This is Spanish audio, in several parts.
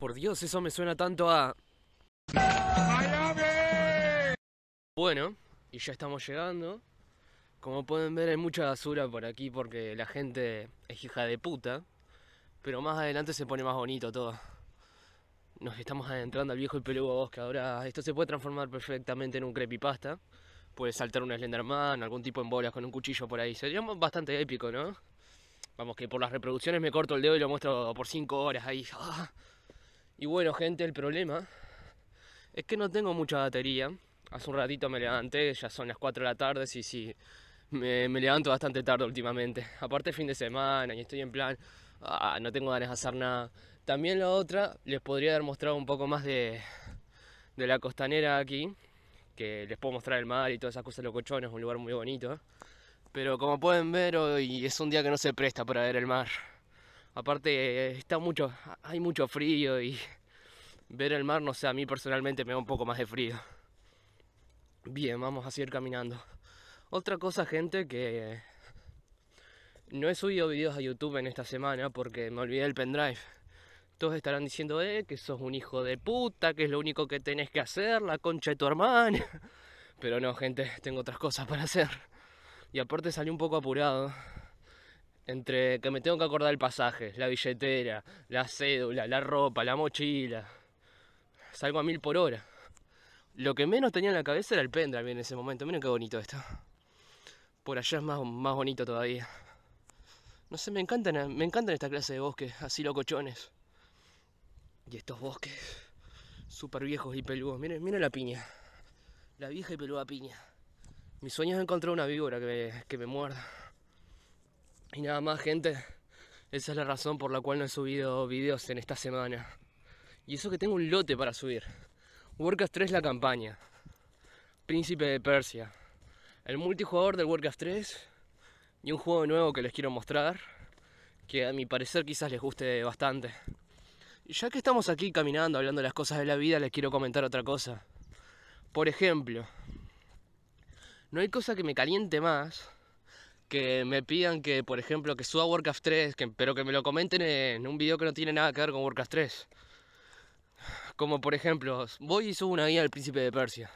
Por Dios, eso me suena tanto a... Bueno, y ya estamos llegando. Como pueden ver hay mucha basura por aquí porque la gente es hija de puta. Pero más adelante se pone más bonito todo. Nos estamos adentrando al viejo y peludo bosque. Ahora esto se puede transformar perfectamente en un creepypasta. Puede saltar un Slenderman, algún tipo en bolas con un cuchillo por ahí. Sería bastante épico, ¿no? Vamos, que por las reproducciones me corto el dedo y lo muestro por 5 horas ahí. Ah. Y bueno, gente, el problema es que no tengo mucha batería. Hace un ratito me levanté, ya son las 4 de la tarde, sí, sí. Me, levanto bastante tarde últimamente. Aparte fin de semana y estoy en plan, ah, no tengo ganas de hacer nada. También la otra, les podría haber mostrado un poco más de, la costanera aquí, que les puedo mostrar el mar y todas esas cosas locochonas, es un lugar muy bonito. Pero como pueden ver, hoy es un día que no se presta para ver el mar. Aparte, está mucho, hay mucho frío y ver el mar, no sé, a mí personalmente me da un poco más de frío. Bien, vamos a seguir caminando. Otra cosa, gente, que no he subido videos a YouTube en esta semana porque me olvidé del pendrive. Todos estarán diciendo, eh, que sos un hijo de puta, que es lo único que tenés que hacer, la concha de tu hermana. Pero no, gente, tengo otras cosas para hacer. Y aparte salí un poco apurado. Entre que me tengo que acordar el pasaje, la billetera, la cédula, la ropa, la mochila salgo a mil por hora. Lo que menos tenía en la cabeza era el pendrive en ese momento. Miren qué bonito esto. Por allá es más, más bonito todavía. No sé, me encantan, me esta clase de bosques, así locochones. Y estos bosques, súper viejos y peludos. Miren, la piña. La vieja y peluda piña. Mi sueño es encontrar una víbora que me, que me muerda. Y nada más, gente. Esa es la razón por la cual no he subido videos en esta semana. Y eso que tengo un lote para subir. Warcraft 3 la campaña. Príncipe de Persia. El multijugador del Warcraft 3. Y un juego nuevo que les quiero mostrar. Que a mi parecer quizás les guste bastante. Ya que estamos aquí caminando, hablando de las cosas de la vida, les quiero comentar otra cosa. Por ejemplo, no hay cosa que me caliente más que me pidan que, por ejemplo, que suba Warcraft 3, pero que me lo comenten en un video que no tiene nada que ver con Warcraft 3. Como por ejemplo, voy y subo una guía al príncipe de Persia.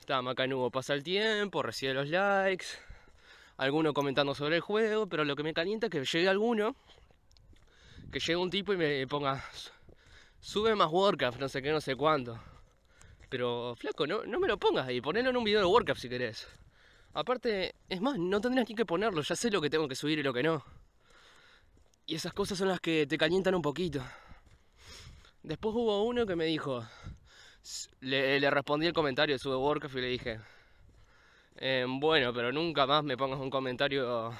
Está macanudo, pasa el tiempo, recibe los likes, alguno comentando sobre el juego, pero lo que me calienta es que llegue alguno, que llegue un tipo y me ponga, sube más Warcraft, no sé qué, no sé cuánto. Pero flaco, no, me lo pongas ahí, ponelo en un video de Warcraft si querés. Aparte, es más, no tendrías ni que ponerlo, ya sé lo que tengo que subir y lo que no. Y esas cosas son las que te calientan un poquito. Después hubo uno que me dijo, le, respondí el comentario de su y le dije, em, bueno, pero nunca más me pongas un comentario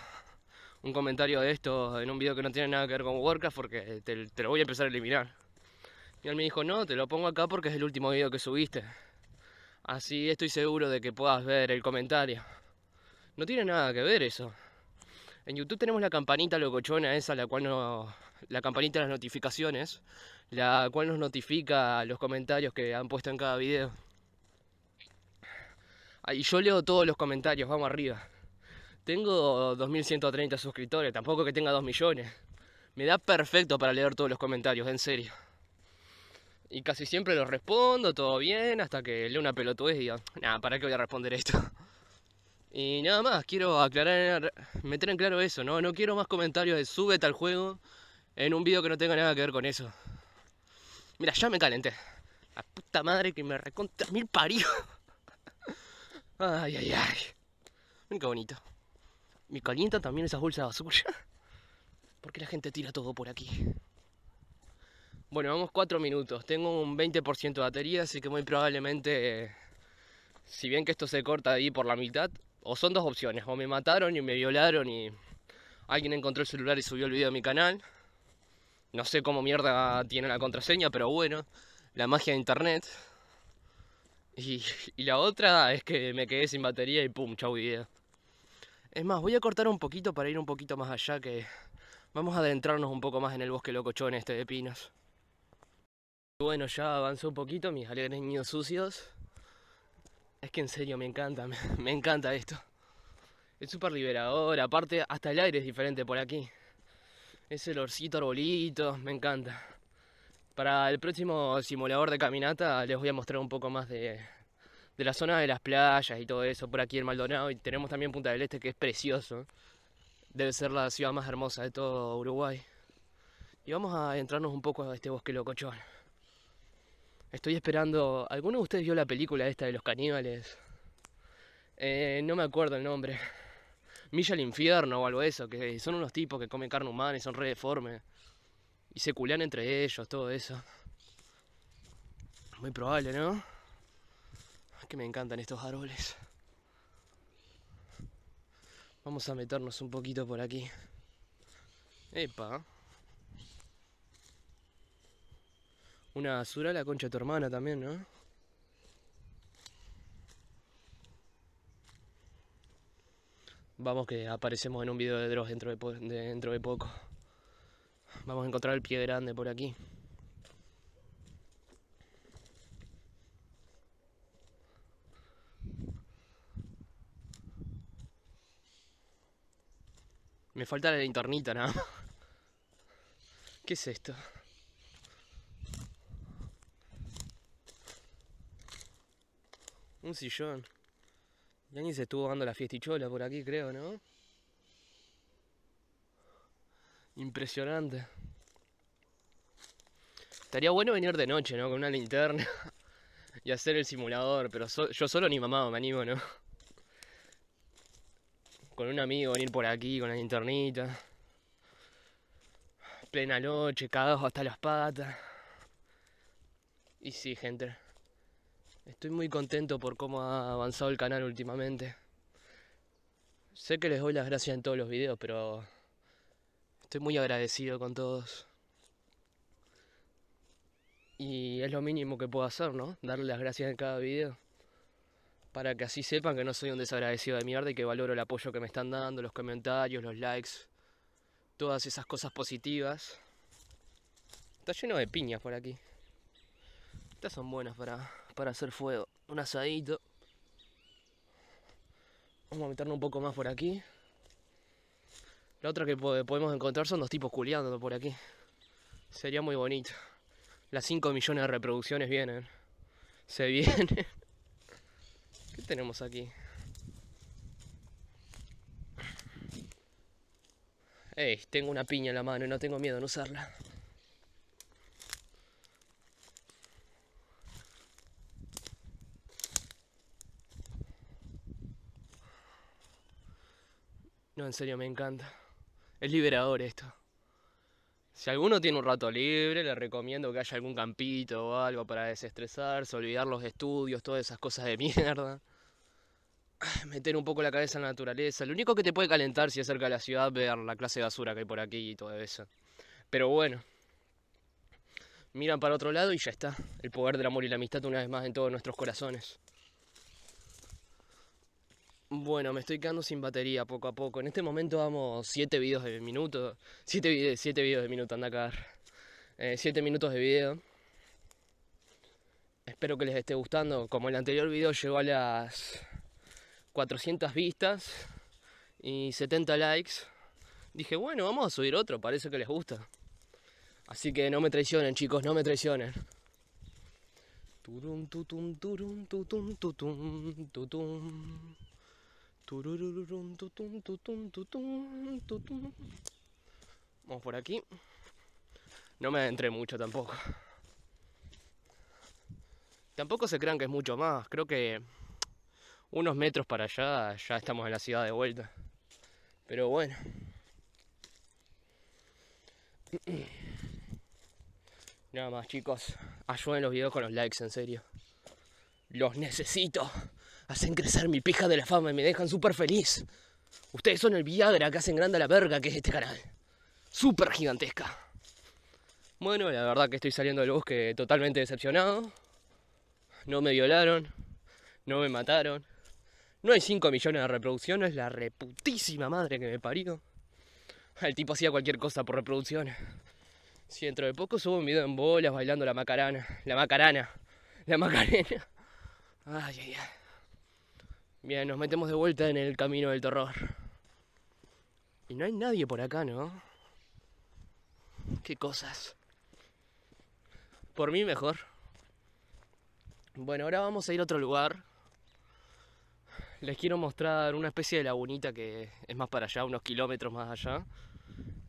un comentario de esto en un video que no tiene nada que ver con Warcraft porque te, te, lo voy a empezar a eliminar. Y él me dijo, no, te lo pongo acá porque es el último video que subiste. Así estoy seguro de que puedas ver el comentario. No tiene nada que ver eso. En YouTube tenemos la campanita locochona esa, la cual no, la campanita de las notificaciones, la cual nos notifica los comentarios que han puesto en cada video. ahí yo leo todos los comentarios, vamos arriba. Tengo 2130 suscriptores, tampoco que tenga 2 millones. Me da perfecto para leer todos los comentarios, en serio. Y casi siempre los respondo, todo bien, hasta que leo una pelotudez y digo, nada, ¿para qué voy a responder esto? Y nada más, quiero aclarar, meter en claro eso, ¿no? No quiero más comentarios de sube tal juego, en un video que no tenga nada que ver con eso. Mira, ya me calenté. La puta madre que me recontra mil paridos. Ay, ay, ay. Miren qué bonito. Me calientan también esas bolsas de basura. Porque la gente tira todo por aquí. Bueno, vamos 4 minutos. Tengo un 20% de batería, así que muy probablemente... Eh, si bien que esto se corta ahí por la mitad, o son dos opciones, o me mataron y me violaron y alguien encontró el celular y subió el video a mi canal, no sé cómo mierda tiene la contraseña, pero bueno, la magia de internet. Y, la otra es que me quedé sin batería y pum, chau video. Es más, voy a cortar un poquito para ir un poquito más allá que... Vamos a adentrarnos un poco más en el bosque locochón este de pinos. Bueno, ya avanzó un poquito, mis alegres niños sucios. Es que en serio me encanta, me, me encanta esto. Es súper liberador, aparte hasta el aire es diferente por aquí. Ese lorcito arbolito, me encanta. Para el próximo simulador de caminata les voy a mostrar un poco más de, de la zona de las playas y todo eso por aquí en Maldonado. Y tenemos también Punta del Este que es precioso. Debe ser la ciudad más hermosa de todo Uruguay. Y vamos a entrarnos un poco a este bosque locochón. Estoy esperando... ¿Alguno de ustedes vio la película esta de los caníbales? Eh, no me acuerdo el nombre. Milla al Infierno o algo eso, que son unos tipos que comen carne humana y son re deformes. Y se culean entre ellos, todo eso. Muy probable, ¿no? que me encantan estos árboles. Vamos a meternos un poquito por aquí. Epa. Una azura la concha de tu hermana también, ¿no? Vamos que aparecemos en un video de Dross dentro de, dentro de poco. Vamos a encontrar el pie grande por aquí. Me falta la linternita nada ¿Qué es esto? Un sillón alguien se estuvo dando la fiestichola por aquí, creo, ¿no? Impresionante. Estaría bueno venir de noche, ¿no? Con una linterna y hacer el simulador, pero yo solo ni mamado me animo, ¿no? Con un amigo venir por aquí con la linternita. Plena noche, cagados hasta las patas. Y sí, gente. Estoy muy contento por cómo ha avanzado el canal últimamente. Sé que les doy las gracias en todos los videos, pero estoy muy agradecido con todos. Y es lo mínimo que puedo hacer, ¿no? Darle las gracias en cada video. Para que así sepan que no soy un desagradecido de mierda y que valoro el apoyo que me están dando, los comentarios, los likes, todas esas cosas positivas. Está lleno de piñas por aquí. Estas son buenas para para hacer fuego. Un asadito. Vamos a meternos un poco más por aquí. La otra que podemos encontrar son dos tipos culeando por aquí. Sería muy bonito. Las 5 millones de reproducciones vienen. Se vienen. ¿Qué tenemos aquí? Ey, tengo una piña en la mano y no tengo miedo en usarla. No, en serio, me encanta. Es liberador esto. Si alguno tiene un rato libre, le recomiendo que haya algún campito o algo para desestresarse, olvidar los estudios, todas esas cosas de mierda. Meter un poco la cabeza en la naturaleza. Lo único que te puede calentar si es cerca de la ciudad ver la clase de basura que hay por aquí y todo eso. Pero bueno. Miran para otro lado y ya está. El poder del amor y la amistad una vez más en todos nuestros corazones. Bueno, me estoy quedando sin batería poco a poco. En este momento vamos 7 videos de minuto. 7 siete, videos de minuto, anda a cagar. 7 eh, minutos de video. Espero que les esté gustando. Como el anterior video llegó a las 400 vistas y 70 likes, dije, bueno, vamos a subir otro, parece que les gusta. Así que no me traicionen, chicos, no me traicionen. Turum, tutum, turum, tutum, tutum, tutum. Vamos por aquí. No me adentré mucho tampoco. Tampoco se crean que es mucho más. Creo que unos metros para allá ya estamos en la ciudad de vuelta. Pero bueno. Nada más chicos. Ayuden los videos con los likes, en serio. Los necesito hacen crecer mi pija de la fama y me dejan súper feliz. Ustedes son el Viagra que hacen grande la verga que es este canal. Súper gigantesca. Bueno, la verdad que estoy saliendo del bosque totalmente decepcionado. No me violaron, no me mataron. No hay 5 millones de reproducciones, la reputísima madre que me parió. El tipo hacía cualquier cosa por reproducciones. Si dentro de poco subo un video en bolas bailando la macarana, la macarana, la macarena. Ay, ay, ay. Bien, nos metemos de vuelta en el camino del terror. Y no hay nadie por acá, ¿no? Qué cosas. Por mí mejor. Bueno, ahora vamos a ir a otro lugar. Les quiero mostrar una especie de lagunita que es más para allá, unos kilómetros más allá.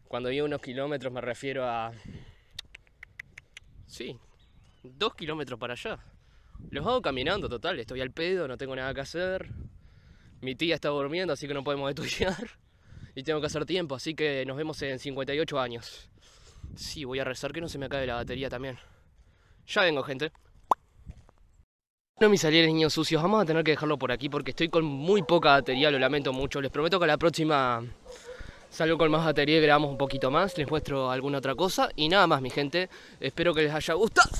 Cuando digo unos kilómetros me refiero a... Sí, dos kilómetros para allá. Los hago caminando, total, estoy al pedo, no tengo nada que hacer. Mi tía está durmiendo, así que no podemos estudiar. Y tengo que hacer tiempo, así que nos vemos en 58 años. Sí, voy a rezar que no se me acabe la batería también. Ya vengo, gente. Bueno, mis alieres niños sucios, vamos a tener que dejarlo por aquí porque estoy con muy poca batería, lo lamento mucho. Les prometo que la próxima salgo con más batería y grabamos un poquito más. Les muestro alguna otra cosa. Y nada más, mi gente. Espero que les haya gustado.